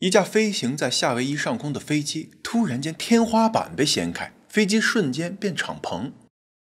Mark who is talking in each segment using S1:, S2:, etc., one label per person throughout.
S1: 一架飞行在夏威夷上空的飞机，突然间天花板被掀开，飞机瞬间变敞篷，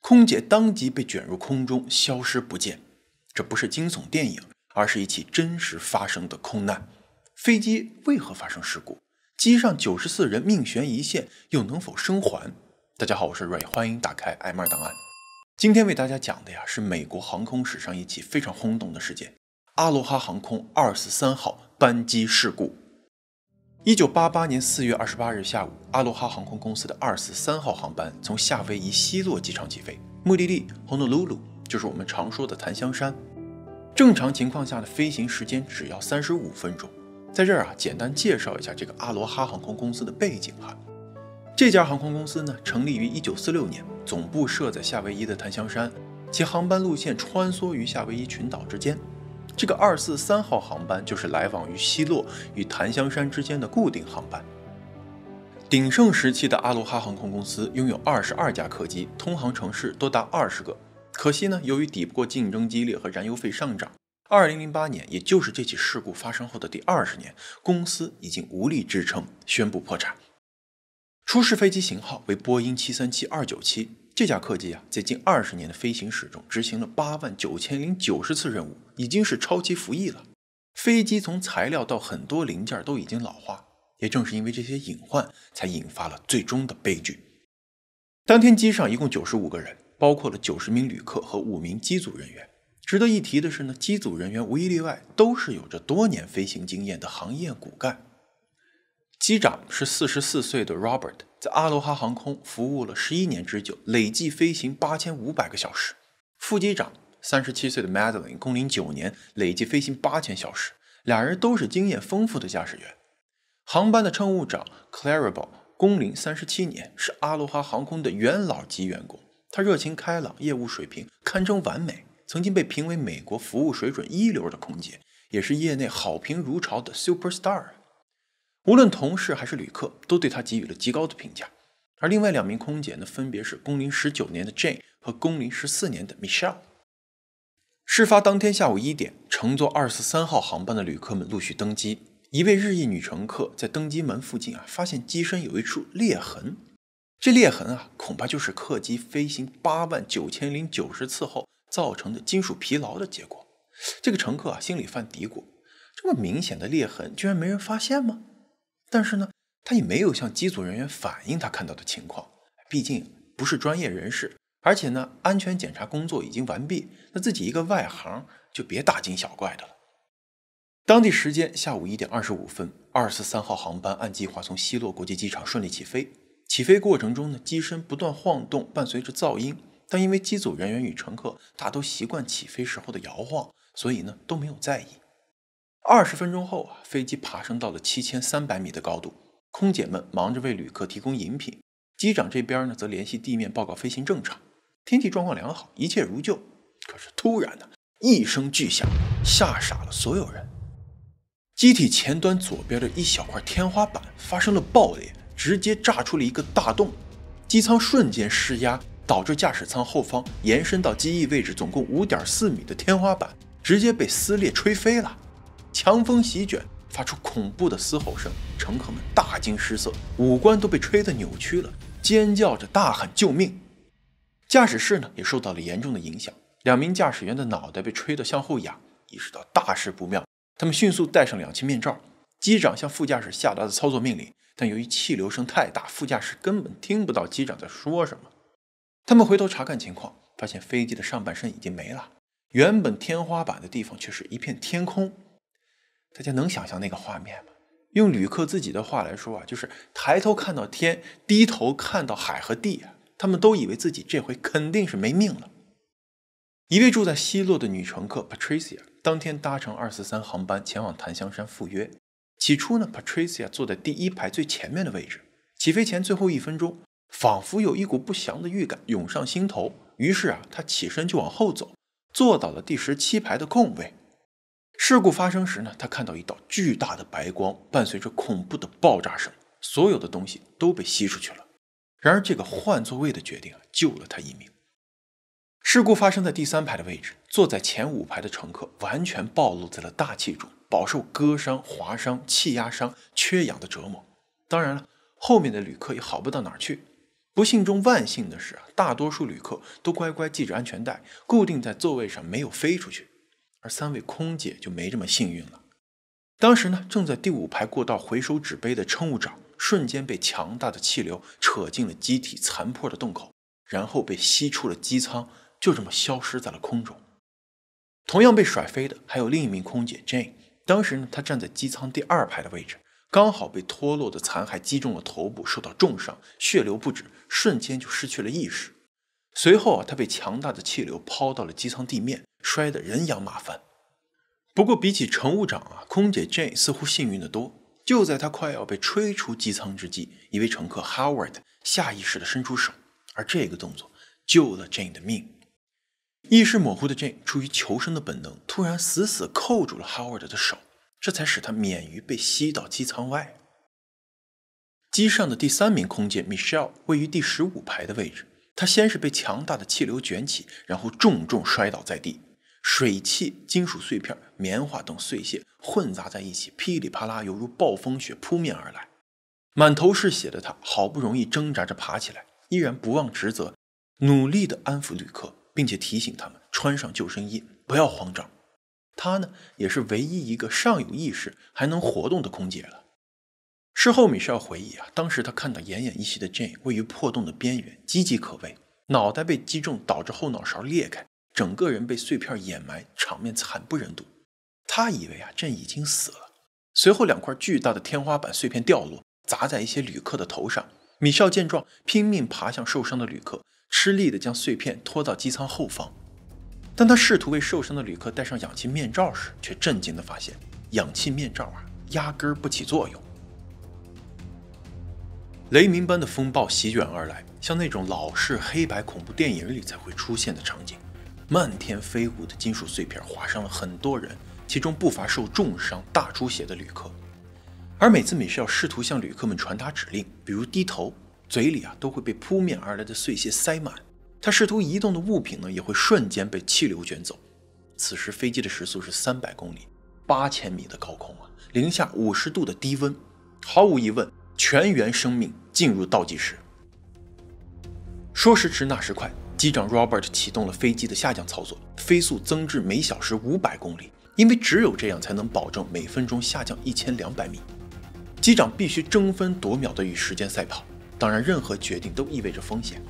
S1: 空姐当即被卷入空中消失不见。这不是惊悚电影，而是一起真实发生的空难。飞机为何发生事故？机上九十四人命悬一线，又能否生还？大家好，我是瑞，欢迎打开 M 二档案。今天为大家讲的呀，是美国航空史上一起非常轰动的事件——阿罗哈航空二四三号班机事故。一九八八年四月二十八日下午，阿罗哈航空公司的二四三号航班从夏威夷西洛机场起飞，目的地 Honolulu 就是我们常说的檀香山。正常情况下的飞行时间只要三十五分钟。在这儿啊，简单介绍一下这个阿罗哈航空公司的背景哈。这家航空公司呢，成立于一九四六年，总部设在夏威夷的檀香山，其航班路线穿梭于夏威夷群岛之间。这个二四三号航班就是来往于西洛与檀香山之间的固定航班。鼎盛时期的阿罗哈航空公司拥有二十二架客机，通航城市多达二十个。可惜呢，由于抵不过竞争激烈和燃油费上涨，二零零八年，也就是这起事故发生后的第二十年，公司已经无力支撑，宣布破产。出事飞机型号为波音七三七二九七。这架客机啊，在近二十年的飞行史中，执行了八万九千零九十次任务，已经是超期服役了。飞机从材料到很多零件都已经老化，也正是因为这些隐患，才引发了最终的悲剧。当天机上一共九十五个人，包括了九十名旅客和五名机组人员。值得一提的是呢，机组人员无一例外都是有着多年飞行经验的行业骨干。机长是四十四岁的 Robert。在阿罗哈航空服务了十一年之久，累计飞行八千五百个小时。副机长三十七岁的 Madeline 工龄九年，累计飞行八千小时，俩人都是经验丰富的驾驶员。航班的乘务长 c l a r i b e l l 工龄三十七年，是阿罗哈航空的元老级员工。他热情开朗，业务水平堪称完美，曾经被评为美国服务水准一流的空姐，也是业内好评如潮的 superstar。无论同事还是旅客，都对他给予了极高的评价。而另外两名空姐呢，分别是工龄十九年的 Jane 和工龄十四年的 Michelle。事发当天下午一点，乘坐二四三号航班的旅客们陆续登机。一位日裔女乘客在登机门附近啊，发现机身有一处裂痕。这裂痕啊，恐怕就是客机飞行八万九千零九十次后造成的金属疲劳的结果。这个乘客啊，心里犯嘀咕：这么明显的裂痕，居然没人发现吗？但是呢，他也没有向机组人员反映他看到的情况，毕竟不是专业人士，而且呢，安全检查工作已经完毕，那自己一个外行就别大惊小怪的了。当地时间下午一点二十五分，二四三号航班按计划从希洛国际机场顺利起飞。起飞过程中呢，机身不断晃动，伴随着噪音，但因为机组人员与乘客大都习惯起飞时候的摇晃，所以呢都没有在意。二十分钟后啊，飞机爬升到了七千三百米的高度，空姐们忙着为旅客提供饮品，机长这边呢则联系地面报告飞行正常，天气状况良好，一切如旧。可是突然的，一声巨响，吓傻了所有人。机体前端左边的一小块天花板发生了爆裂，直接炸出了一个大洞，机舱瞬间失压，导致驾驶舱后方延伸到机翼位置总共五点四米的天花板直接被撕裂吹飞了。强风席卷，发出恐怖的嘶吼声，乘客们大惊失色，五官都被吹得扭曲了，尖叫着大喊“救命”。驾驶室呢也受到了严重的影响，两名驾驶员的脑袋被吹得向后仰，意识到大事不妙，他们迅速戴上氧气面罩。机长向副驾驶下达了操作命令，但由于气流声太大，副驾驶根本听不到机长在说什么。他们回头查看情况，发现飞机的上半身已经没了，原本天花板的地方却是一片天空。大家能想象那个画面吗？用旅客自己的话来说啊，就是抬头看到天，低头看到海和地啊。他们都以为自己这回肯定是没命了。一位住在西洛的女乘客 Patricia 当天搭乘243航班前往檀香山赴约。起初呢，Patricia 坐在第一排最前面的位置。起飞前最后一分钟，仿佛有一股不祥的预感涌上心头，于是啊，她起身就往后走，坐到了第十七排的空位。事故发生时呢，他看到一道巨大的白光，伴随着恐怖的爆炸声，所有的东西都被吸出去了。然而，这个换座位的决定啊，救了他一命。事故发生在第三排的位置，坐在前五排的乘客完全暴露在了大气中，饱受割伤、划伤、气压伤、缺氧的折磨。当然了，后面的旅客也好不到哪去。不幸中万幸的是啊，大多数旅客都乖乖系着安全带，固定在座位上，没有飞出去。而三位空姐就没这么幸运了。当时呢，正在第五排过道回收纸杯的乘务长，瞬间被强大的气流扯进了机体残破的洞口，然后被吸出了机舱，就这么消失在了空中。同样被甩飞的还有另一名空姐 J。a n e 当时呢，她站在机舱第二排的位置，刚好被脱落的残骸击中了头部，受到重伤，血流不止，瞬间就失去了意识。随后啊，他被强大的气流抛到了机舱地面，摔得人仰马翻。不过，比起乘务长啊，空姐 Jane 似乎幸运得多。就在他快要被吹出机舱之际，一位乘客 Howard 下意识地伸出手，而这个动作救了 Jane 的命。意识模糊的 Jane 出于求生的本能，突然死死扣住了 Howard 的手，这才使他免于被吸到机舱外。机上的第三名空姐 Michelle 位于第十五排的位置。他先是被强大的气流卷起，然后重重摔倒在地。水汽、金属碎片、棉花等碎屑混杂在一起，噼里啪啦，犹如暴风雪扑面而来。满头是血的他，好不容易挣扎着爬起来，依然不忘职责，努力地安抚旅客，并且提醒他们穿上救生衣，不要慌张。他呢，也是唯一一个尚有意识还能活动的空姐了。事后，米少回忆啊，当时他看到奄奄一息的 Jane 位于破洞的边缘，岌岌可危，脑袋被击中，导致后脑勺裂开，整个人被碎片掩埋，场面惨不忍睹。他以为啊，Jane 已经死了。随后，两块巨大的天花板碎片掉落，砸在一些旅客的头上。米少见状，拼命爬向受伤的旅客，吃力地将碎片拖到机舱后方。当他试图为受伤的旅客戴上氧气面罩时，却震惊地发现，氧气面罩啊，压根不起作用。雷鸣般的风暴席卷而来，像那种老式黑白恐怖电影里才会出现的场景。漫天飞舞的金属碎片划伤了很多人，其中不乏受重伤、大出血的旅客。而每次米少试图向旅客们传达指令，比如低头，嘴里啊都会被扑面而来的碎屑塞满。他试图移动的物品呢，也会瞬间被气流卷走。此时飞机的时速是三百公里，八千米的高空啊，零下五十度的低温，毫无疑问。全员生命进入倒计时。说时迟，那时快，机长 Robert 启动了飞机的下降操作，飞速增至每小时五百公里，因为只有这样才能保证每分钟下降一千两百米。机长必须争分夺秒地与时间赛跑。当然，任何决定都意味着风险。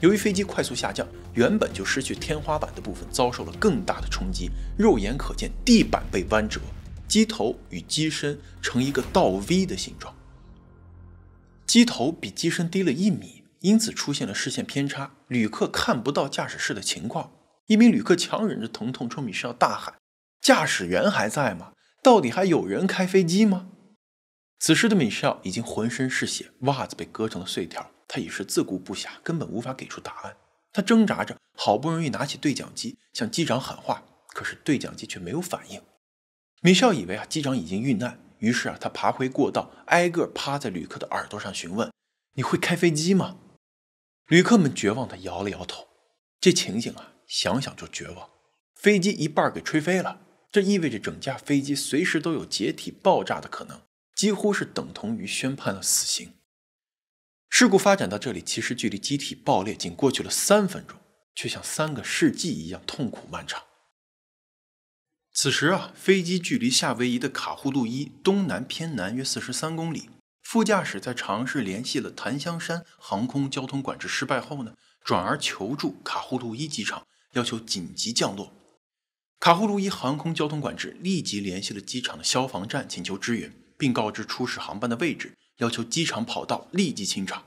S1: 由于飞机快速下降，原本就失去天花板的部分遭受了更大的冲击，肉眼可见地板被弯折，机头与机身呈一个倒 V 的形状。机头比机身低了一米，因此出现了视线偏差，旅客看不到驾驶室的情况。一名旅客强忍着疼痛冲米歇尔大喊：“驾驶员还在吗？到底还有人开飞机吗？”此时的米歇尔已经浑身是血，袜子被割成了碎条，他已是自顾不暇，根本无法给出答案。他挣扎着，好不容易拿起对讲机向机长喊话，可是对讲机却没有反应。米歇尔以为啊，机长已经遇难。于是啊，他爬回过道，挨个趴在旅客的耳朵上询问：“你会开飞机吗？”旅客们绝望地摇了摇头。这情景啊，想想就绝望。飞机一半给吹飞了，这意味着整架飞机随时都有解体爆炸的可能，几乎是等同于宣判了死刑。事故发展到这里，其实距离机体爆裂仅过去了三分钟，却像三个世纪一样痛苦漫长。此时啊，飞机距离夏威夷的卡户杜伊东南偏南约四十三公里。副驾驶在尝试联系了檀香山航空交通管制失败后呢，转而求助卡户杜伊机场，要求紧急降落。卡户杜伊航空交通管制立即联系了机场的消防站，请求支援，并告知初始航班的位置，要求机场跑道立即清场。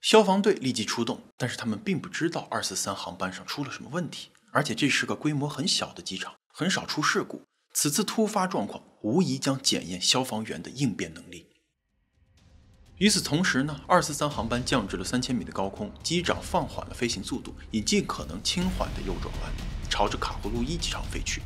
S1: 消防队立即出动，但是他们并不知道二四三航班上出了什么问题，而且这是个规模很小的机场，很少出事故。此次突发状况无疑将检验消防员的应变能力。与此同时呢，二四三航班降至了三千米的高空，机长放缓了飞行速度，以尽可能轻缓的右转弯，朝着卡胡路伊机场飞去。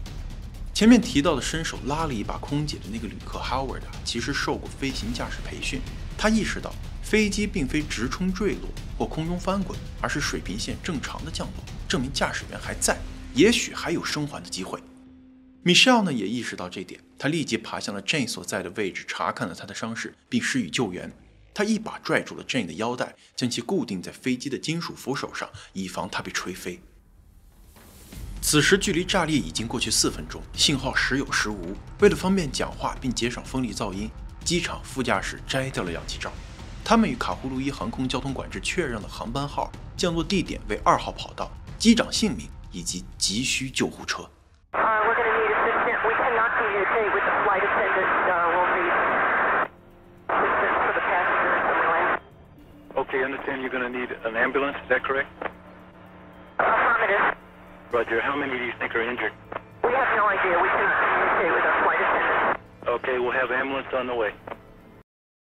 S1: 前面提到的伸手拉了一把空姐的那个旅客 h o w a r d 其实受过飞行驾驶培训。他意识到飞机并非直冲坠落或空中翻滚，而是水平线正常的降落，证明驾驶员还在，也许还有生还的机会。Michelle 呢也意识到这点，他立即爬向了 Jane 所在的位置，查看了他的伤势，并施以救援。他一把拽住了 Jane 的腰带，将其固定在飞机的金属扶手上，以防他被吹飞。此时距离炸裂已经过去四分钟，信号时有时无。为了方便讲话并减少风力噪音，机场副驾驶摘掉了氧气罩。他们与卡胡鲁伊航空交通管制确认了航班号、降落地点为二号跑道、机长姓名以及急需救护车。Roger. are injured? How do you no communicate our We have idea. We attendant. we'll have ambulance think with flight the way. many can Okay,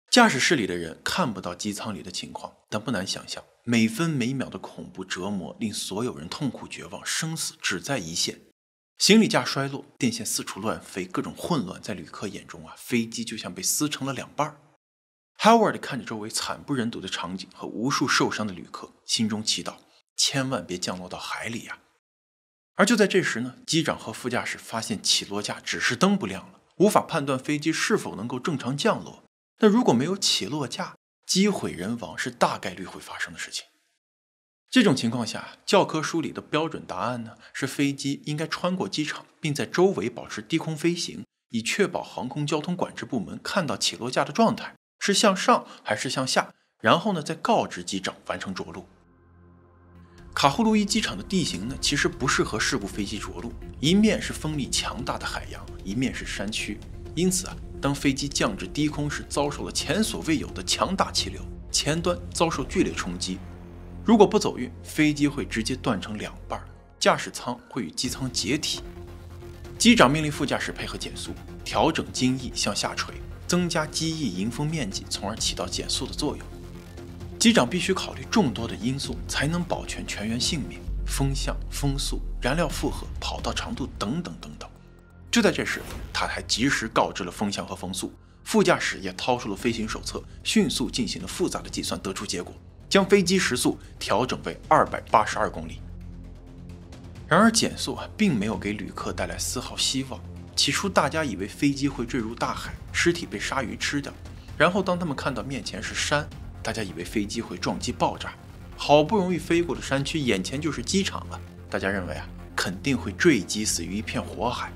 S1: 驾驶室里的人看不到机舱里的情况，但不难想象，每分每秒的恐怖折磨令所有人痛苦绝望，生死只在一线。行李架摔落，电线四处乱飞，各种混乱在旅客眼中啊，飞机就像被撕成了两半。Howard 看着周围惨不忍睹的场景和无数受伤的旅客，心中祈祷：千万别降落到海里啊！而就在这时呢，机长和副驾驶发现起落架指示灯不亮了，无法判断飞机是否能够正常降落。那如果没有起落架，机毁人亡是大概率会发生的事情。这种情况下，教科书里的标准答案呢是飞机应该穿过机场，并在周围保持低空飞行，以确保航空交通管制部门看到起落架的状态是向上还是向下，然后呢再告知机长完成着陆。卡胡鲁伊机场的地形呢，其实不适合事故飞机着陆。一面是风力强大的海洋，一面是山区。因此啊，当飞机降至低空时，遭受了前所未有的强大气流，前端遭受剧烈冲击。如果不走运，飞机会直接断成两半，驾驶舱会与机舱解体。机长命令副驾驶配合减速，调整襟翼向下垂，增加机翼迎风面积，从而起到减速的作用。机长必须考虑众多的因素，才能保全全员性命：风向、风速、燃料负荷、跑道长度等等等等。就在这时，塔台及时告知了风向和风速，副驾驶也掏出了飞行手册，迅速进行了复杂的计算，得出结果，将飞机时速调整为二百八十二公里。然而减速并没有给旅客带来丝毫希望。起初大家以为飞机会坠入大海，尸体被鲨鱼吃掉，然后当他们看到面前是山。大家以为飞机会撞击爆炸，好不容易飞过了山区，眼前就是机场了。大家认为啊，肯定会坠机，死于一片火海。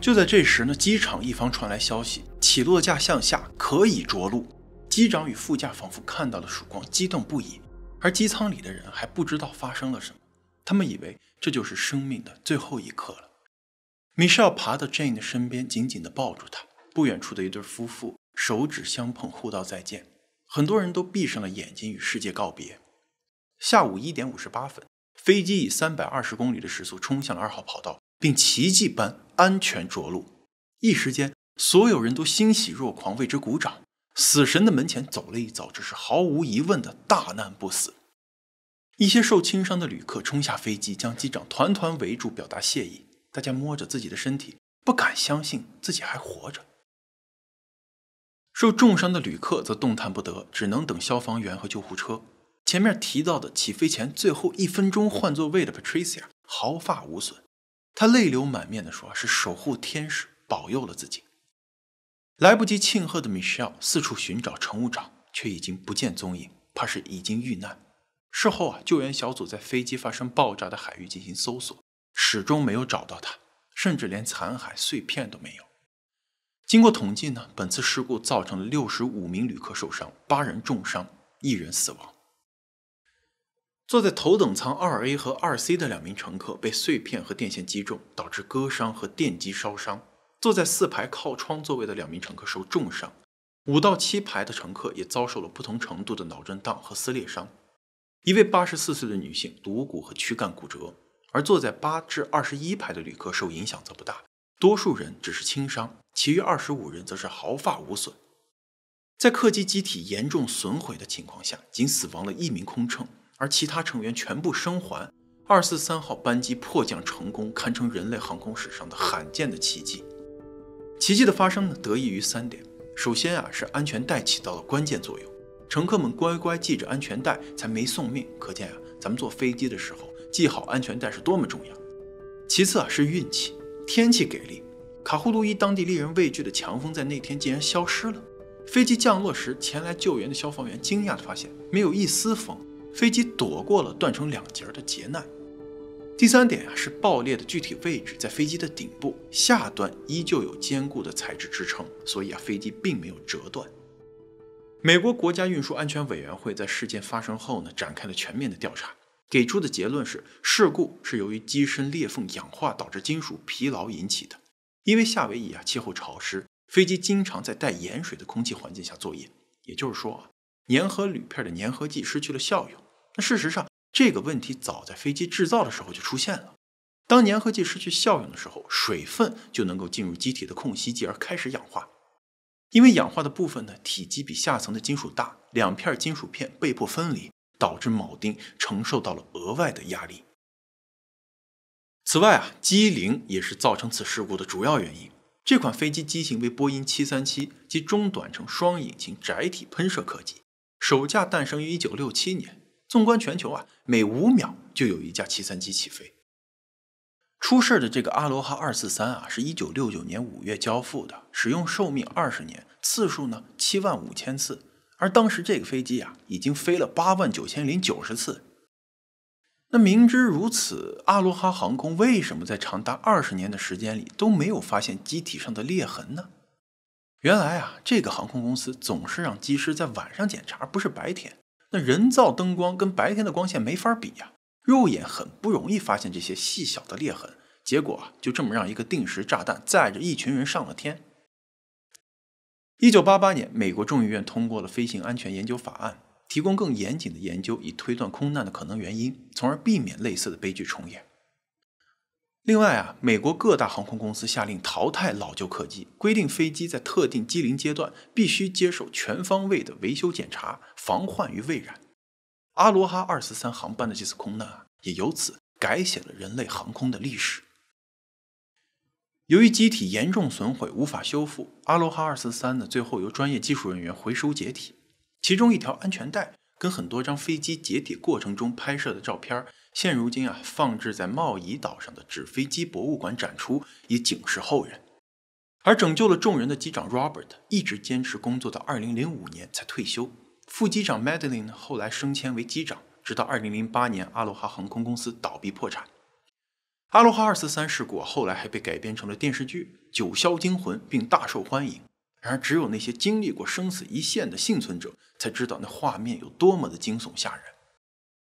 S1: 就在这时呢，机场一方传来消息，起落架向下，可以着陆。机长与副驾仿佛看到了曙光，激动不已。而机舱里的人还不知道发生了什么，他们以为这就是生命的最后一刻了。米歇尔爬到 Jane 的身边，紧紧地抱住她。不远处的一对夫妇，手指相碰，互道再见。很多人都闭上了眼睛，与世界告别。下午一点五十八分，飞机以三百二十公里的时速冲向了二号跑道，并奇迹般安全着陆。一时间，所有人都欣喜若狂，为之鼓掌。死神的门前走了一遭，这是毫无疑问的大难不死。一些受轻伤的旅客冲下飞机，将机长团团围住，表达谢意。大家摸着自己的身体，不敢相信自己还活着。受重伤的旅客则动弹不得，只能等消防员和救护车。前面提到的起飞前最后一分钟换座位的 Patricia 毫发无损，她泪流满面地说：“是守护天使保佑了自己。”来不及庆贺的 Michelle 四处寻找乘务长，却已经不见踪影，怕是已经遇难。事后啊，救援小组在飞机发生爆炸的海域进行搜索，始终没有找到他，甚至连残骸碎片都没有。经过统计呢，本次事故造成了六十五名旅客受伤，八人重伤，一人死亡。坐在头等舱二 A 和二 C 的两名乘客被碎片和电线击中，导致割伤和电击烧伤。坐在四排靠窗座位的两名乘客受重伤，五到七排的乘客也遭受了不同程度的脑震荡和撕裂伤。一位八十四岁的女性颅骨和躯干骨折，而坐在八至二十一排的旅客受影响则不大。多数人只是轻伤，其余二十五人则是毫发无损。在客机机体严重损毁的情况下，仅死亡了一名空乘，而其他成员全部生还。二四三号班机迫降成功，堪称人类航空史上的罕见的奇迹。奇迹的发生呢，得益于三点：首先啊，是安全带起到了关键作用，乘客们乖乖系着安全带才没送命，可见啊，咱们坐飞机的时候系好安全带是多么重要。其次啊，是运气。天气给力，卡呼鲁伊当地令人畏惧的强风在那天竟然消失了。飞机降落时，前来救援的消防员惊讶地发现，没有一丝风，飞机躲过了断成两截的劫难。第三点啊，是爆裂的具体位置在飞机的顶部下端，依旧有坚固的材质支撑，所以啊，飞机并没有折断。美国国家运输安全委员会在事件发生后呢，展开了全面的调查。给出的结论是，事故是由于机身裂缝氧化导致金属疲劳引起的。因为夏威夷啊，气候潮湿，飞机经常在带盐水的空气环境下作业。也就是说啊，粘合铝片的粘合剂失去了效用。那事实上，这个问题早在飞机制造的时候就出现了。当粘合剂失去效用的时候，水分就能够进入机体的空隙，继而开始氧化。因为氧化的部分呢，体积比下层的金属大，两片金属片被迫分离。导致铆钉承受到了额外的压力。此外啊，机龄也是造成此事故的主要原因。这款飞机机型为波音737及中短程双引擎窄体喷射客机，首架诞生于1967年。纵观全球啊，每五秒就有一架737起飞。出事的这个阿罗哈243啊，是一九六九年五月交付的，使用寿命二十年，次数呢七万五千次。而当时这个飞机啊，已经飞了八万九千零九十次。那明知如此，阿罗哈航空为什么在长达二十年的时间里都没有发现机体上的裂痕呢？原来啊，这个航空公司总是让机师在晚上检查，不是白天。那人造灯光跟白天的光线没法比呀，肉眼很不容易发现这些细小的裂痕。结果啊，就这么让一个定时炸弹载着一群人上了天。一九八八年，美国众议院通过了《飞行安全研究法案》，提供更严谨的研究，以推断空难的可能原因，从而避免类似的悲剧重演。另外啊，美国各大航空公司下令淘汰老旧客机，规定飞机在特定机龄阶段必须接受全方位的维修检查，防患于未然。阿罗哈二四三航班的这次空难啊，也由此改写了人类航空的历史。由于机体严重损毁，无法修复，阿罗哈二四三呢，最后由专业技术人员回收解体。其中一条安全带跟很多张飞机解体过程中拍摄的照片，现如今啊，放置在贸易岛上的纸飞机博物馆展出，以警示后人。而拯救了众人的机长 Robert 一直坚持工作到二零零五年才退休，副机长 Madeline 后来升迁为机长，直到二零零八年阿罗哈航空公司倒闭破产。阿罗哈243事故后来还被改编成了电视剧《九霄惊魂》，并大受欢迎。然而，只有那些经历过生死一线的幸存者才知道那画面有多么的惊悚吓人。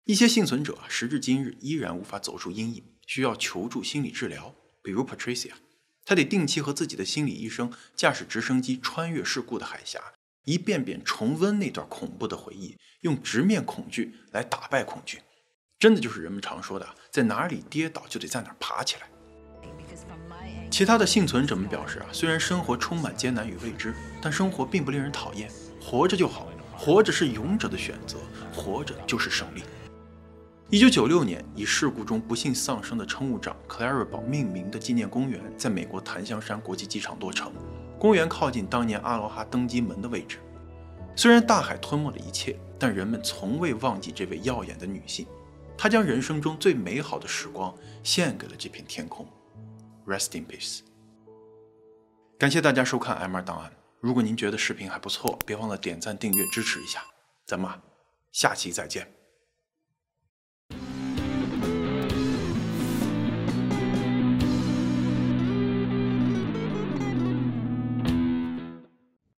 S1: 一些幸存者时至今日依然无法走出阴影，需要求助心理治疗。比如 Patricia，她得定期和自己的心理医生驾驶直升机穿越事故的海峡，一遍遍重温那段恐怖的回忆，用直面恐惧来打败恐惧。真的就是人们常说的，在哪里跌倒就得在哪爬起来。其他的幸存者们表示啊，虽然生活充满艰难与未知，但生活并不令人讨厌，活着就好，活着是勇者的选择，活着就是胜利。一九九六年，以事故中不幸丧生的乘务长 Clare 宝命名的纪念公园在美国檀香山国际机场落成，公园靠近当年阿罗哈登机门的位置。虽然大海吞没了一切，但人们从未忘记这位耀眼的女性。他将人生中最美好的时光献给了这片天空，Rest in peace。感谢大家收看 M 二档案。如果您觉得视频还不错，别忘了点赞、订阅支持一下。咱们下期再见。